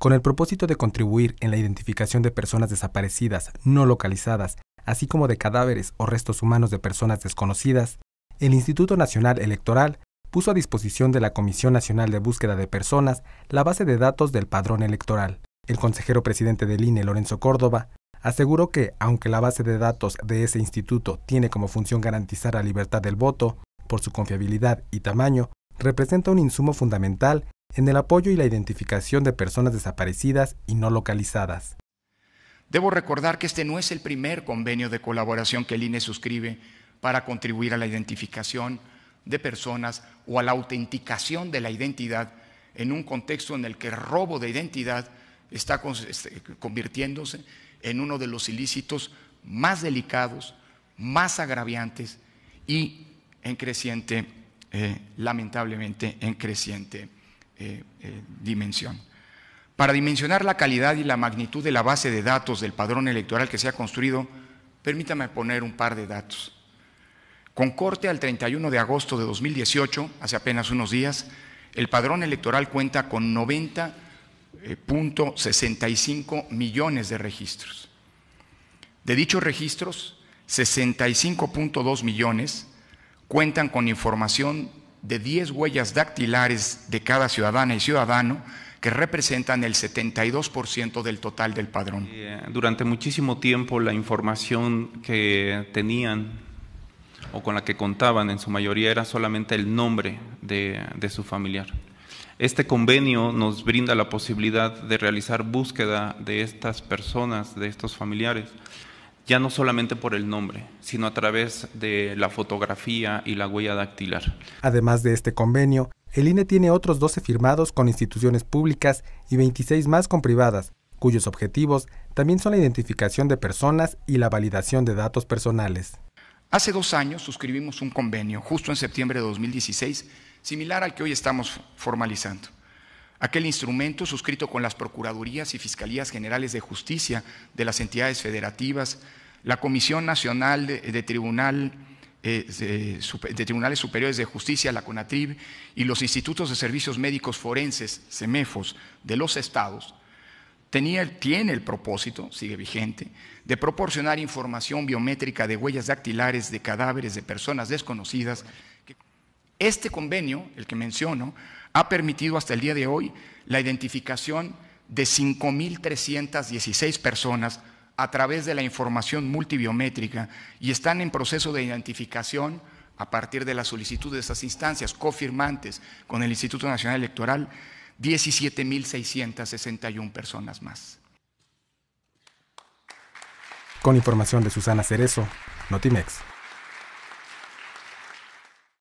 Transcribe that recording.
Con el propósito de contribuir en la identificación de personas desaparecidas, no localizadas, así como de cadáveres o restos humanos de personas desconocidas, el Instituto Nacional Electoral puso a disposición de la Comisión Nacional de Búsqueda de Personas la base de datos del padrón electoral. El consejero presidente del INE, Lorenzo Córdoba, aseguró que, aunque la base de datos de ese instituto tiene como función garantizar la libertad del voto, por su confiabilidad y tamaño, representa un insumo fundamental en el apoyo y la identificación de personas desaparecidas y no localizadas. Debo recordar que este no es el primer convenio de colaboración que el INE suscribe para contribuir a la identificación de personas o a la autenticación de la identidad en un contexto en el que el robo de identidad está este, convirtiéndose en uno de los ilícitos más delicados, más agraviantes y en creciente, eh, lamentablemente, en creciente eh, eh, dimensión. Para dimensionar la calidad y la magnitud de la base de datos del padrón electoral que se ha construido, permítame poner un par de datos. Con corte al 31 de agosto de 2018, hace apenas unos días, el padrón electoral cuenta con 90.65 eh, millones de registros. De dichos registros, 65.2 millones cuentan con información de 10 huellas dactilares de cada ciudadana y ciudadano que representan el 72% del total del padrón. Eh, durante muchísimo tiempo la información que tenían o con la que contaban en su mayoría era solamente el nombre de, de su familiar. Este convenio nos brinda la posibilidad de realizar búsqueda de estas personas, de estos familiares, ya no solamente por el nombre, sino a través de la fotografía y la huella dactilar. Además de este convenio, el INE tiene otros 12 firmados con instituciones públicas y 26 más con privadas, cuyos objetivos también son la identificación de personas y la validación de datos personales. Hace dos años suscribimos un convenio, justo en septiembre de 2016, similar al que hoy estamos formalizando. Aquel instrumento, suscrito con las Procuradurías y Fiscalías Generales de Justicia de las entidades federativas, la Comisión Nacional de, Tribunal, eh, de Tribunales Superiores de Justicia, la CONATRIB, y los Institutos de Servicios Médicos Forenses, SEMEFOS, de los estados, tiene el propósito, sigue vigente, de proporcionar información biométrica de huellas dactilares de cadáveres de personas desconocidas este convenio, el que menciono, ha permitido hasta el día de hoy la identificación de 5.316 personas a través de la información multibiométrica y están en proceso de identificación a partir de la solicitud de estas instancias cofirmantes con el Instituto Nacional Electoral 17.661 personas más. Con información de Susana Cerezo, Notimex.